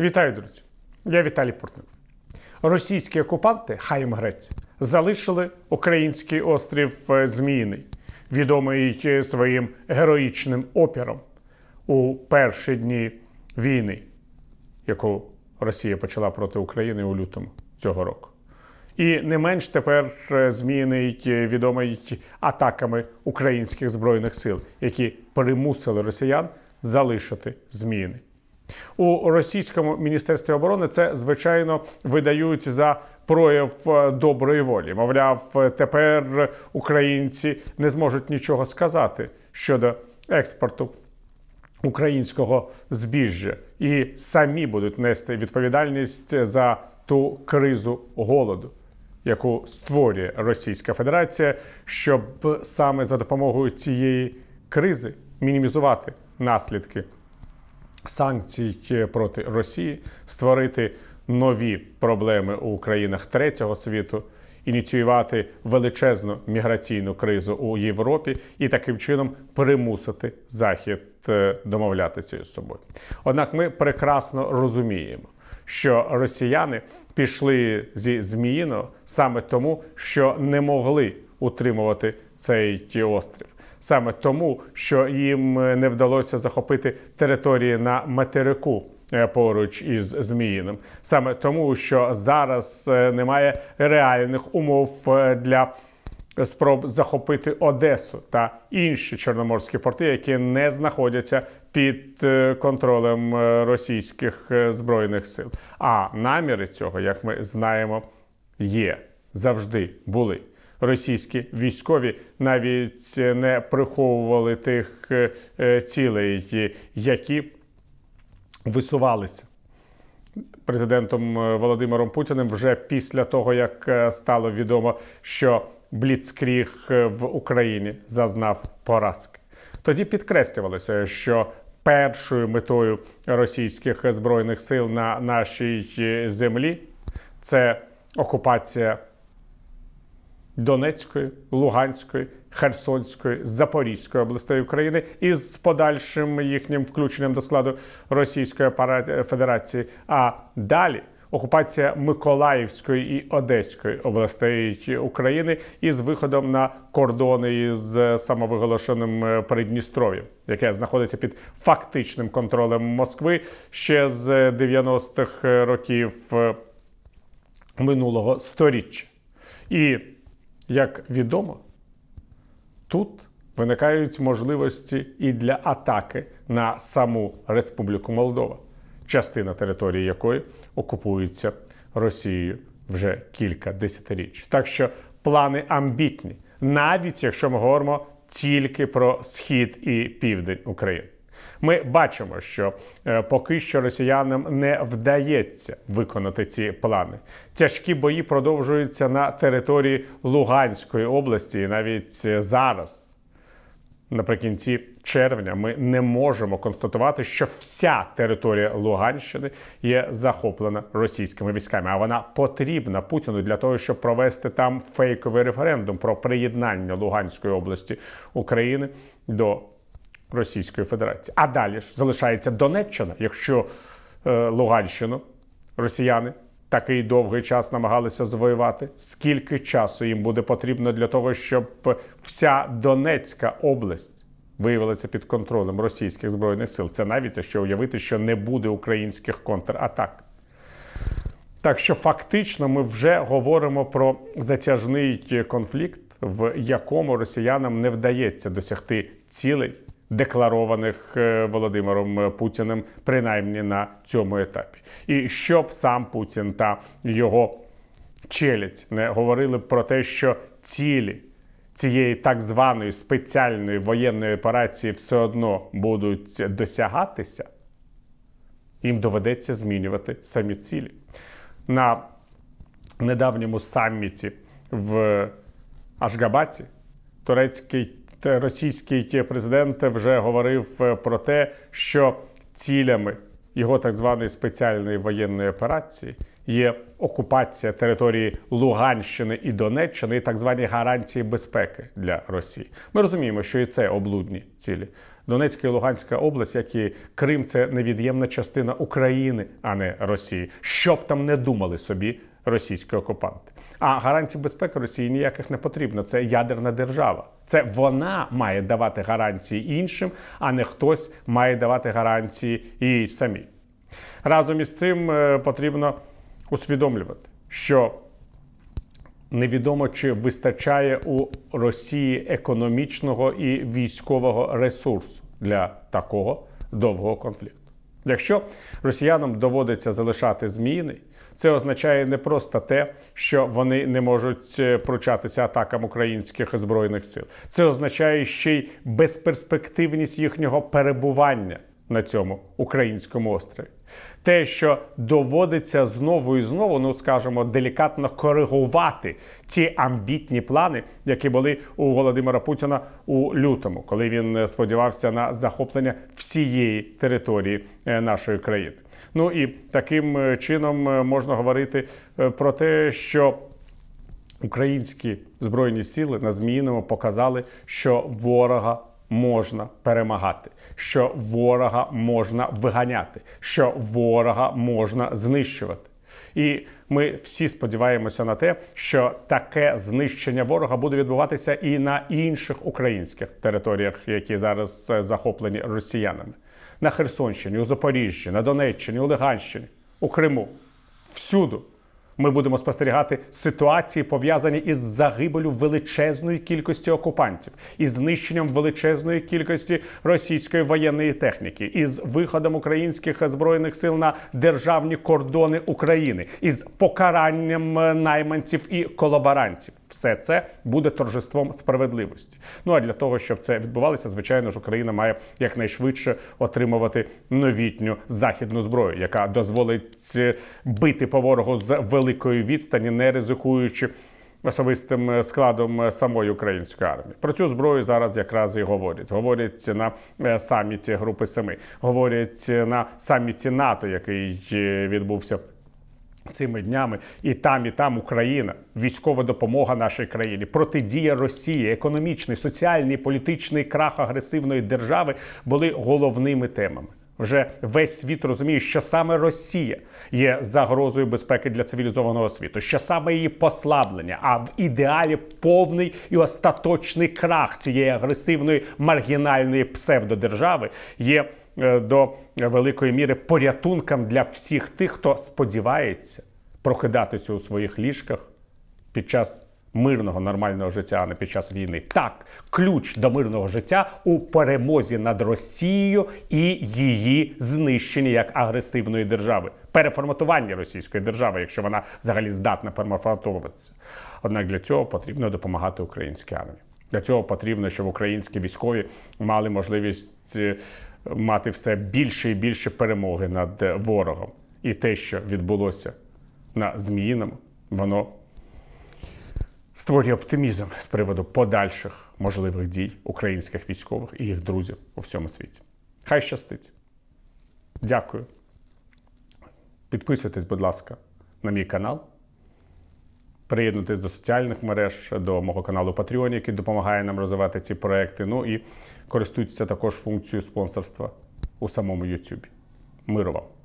Вітаю, друзі! Я Віталій Портнов. Російські окупанти, хай їм грець, залишили український острів е, Зміїний, відомий е, своїм героїчним опіром у перші дні війни, яку Росія почала проти України у лютому цього року. І не менш тепер е, Зміїний відомий атаками українських збройних сил, які примусили росіян залишити Зміїний. У російському міністерстві оборони це звичайно видають за прояв е, доброї волі. Мовляв, е, тепер українці не зможуть нічого сказати щодо експорту. Українського збіжжя і самі будуть нести відповідальність за ту кризу голоду, яку створює Російська Федерація, щоб саме за допомогою цієї кризи мінімізувати наслідки санкцій проти Росії, створити нові проблеми у країнах третього світу. Ініціювати величезну міграційну кризу у Європі і таким чином примусити Захід е, домовлятися з собою. Однак ми прекрасно розуміємо, що росіяни пішли зі зміїно саме тому, що не могли утримувати цей острів, саме тому, що їм е, не вдалося захопити території на материку. Е, поруч із Зміїним, саме тому, що зараз е, немає реальних умов для спроб захопити Одесу та інші чорноморські порти, які не знаходяться під контролем російських збройних сил. А наміри цього, як ми знаємо, є завжди були російські військові навіть не приховували тих е, е, цілей, які висувалися. Президентом е, Володимиром Путіним вже після того, як стало відомо, що Бліцкріг в Україні зазнав поразки. Тоді підкреслювалося, що першою метою російських збройних сил на нашій землі це окупація Донецької, Луганської, Херсонської, Запорізької областей України із подальшим їхнім включенням до складу Російської е, Федерації. А далі окупація Миколаївської і Одеської областей України із виходом на кордони із е, самовиголошеним е, Придністров'ям, яке знаходиться під фактичним контролем Москви ще з 90-х років минулого сторіччя. І як відомо, тут виникають можливості і для атаки на саму Республіку Молдова, частина території якої окупується Росією вже кілька десятиріч. Так що плани амбітні, навіть якщо ми говоримо тільки про схід і південь України. Ми бачимо, що е, поки що росіянам не вдається виконати ці плани. Тяжкі бої продовжуються на території Луганської області, і навіть е, зараз. Наприкінці червня ми не можемо констатувати, що вся територія Луганщини є захоплена російськими військами. А вона потрібна Путіну для того, щоб провести там фейковий референдум про приєднання Луганської області України до Російської Федерації. А далі ж залишається Донеччина, якщо е, Луганщину росіяни такий довгий час намагалися завоювати. Скільки часу їм буде потрібно для того, щоб вся Донецька область виявилася під контролем російських збройних сил? Це навіть якщо уявити, що не буде українських контратак. Так що фактично ми вже говоримо про затяжний конфлікт, в якому росіянам не вдається досягти цілей декларованих е, Володимиром Путіним, принаймні на цьому етапі, і щоб сам Путін та його челядь не говорили про те, що цілі. Цієї так званої спеціальної воєнної операції все одно будуть досягатися, їм доведеться змінювати самі цілі. На недавньому саміті в Ашгабаті турецький Е, російський президент вже говорив е, про те, що цілями його так званої спеціальної воєнної операції є окупація території Луганщини і Донеччини, і так звані гарантії безпеки для Росії. Ми розуміємо, що і це облудні цілі. Донецька і Луганська область, як і Крим, це невід'ємна частина України, а не Росії. Щоб там не думали собі російські окупанти. А гарантій безпеки Росії ніяких не потрібно. Це ядерна держава. Це вона має давати гарантії іншим, а не хтось має давати гарантії їй самій. Разом із цим е, потрібно усвідомлювати, що невідомо чи вистачає у Росії економічного і військового ресурсу для такого довгого конфлікту. Якщо росіянам доводиться залишати зміни, це означає не просто те, що вони не можуть е, пручатися атакам українських збройних сил. Це означає ще й безперспективність їхнього перебування на цьому українському острові. Те, що доводиться знову і знову, ну скажімо, делікатно коригувати ці амбітні плани, які були у Володимира Путіна у лютому, коли він е, сподівався на захоплення всієї території е, нашої країни. Ну і таким е, чином можна говорити про те, що Українські збройні сили на зміному показали, що ворога можна перемагати, що ворога можна виганяти, що ворога можна знищувати. І ми всі сподіваємося на те, що таке знищення ворога буде відбуватися і на інших українських територіях, які зараз е, захоплені росіянами, на Херсонщині, у Запоріжжі, на Донеччині, у Луганщині, у Криму, всюду. Ми будемо спостерігати ситуації, пов'язані із загибелю величезної кількості окупантів, із знищенням величезної кількості російської воєнної техніки, із виходом українських збройних сил на державні кордони України, із покаранням е, найманців і колаборантів. Все це буде торжеством справедливості. Ну а для того, щоб це відбувалося, звичайно ж, Україна має якнайшвидше отримувати новітню західну зброю, яка дозволить е, бити по ворогу з великою великої відстані, не ризикуючи особистим е, складом е, самої української армії. Про цю зброю зараз якраз і говорять. Говорять на е, саміті Групи Семи, говорять на саміті НАТО, який відбувся. Цими днями і там, і там Україна, військова допомога нашій країні, протидія Росії, економічний, соціальний, політичний крах агресивної держави були головними темами. Вже весь світ розуміє, що саме Росія є загрозою безпеки для цивілізованого світу, що саме її послаблення, а в ідеалі повний і остаточний крах цієї агресивної маргінальної псевдодержави є е, до великої міри порятунком для всіх тих, хто сподівається прокидатися у своїх ліжках під час мирного нормального життя, а не під час війни. Так, ключ до мирного життя у перемозі над Росією і її знищенні як агресивної держави. Переформатування російської держави, якщо вона взагалі здатна переформатуватися. Однак для цього потрібно допомагати українській армії. Для цього потрібно, щоб українські військові мали можливість е, мати все більше і більше перемоги над ворогом. І те, що відбулося на Зміїному, воно створює оптимізм з приводу подальших можливих дій українських військових і їх друзів у всьому світі. Хай щастить. Дякую. Підписуйтесь, будь ласка, на мій канал. Приєднуйтесь до соціальних мереж, до мого каналу Patreon, який допомагає нам розвивати ці проекти. Ну і користуйтеся також функцією спонсорства у самому YouTube. Миру вам!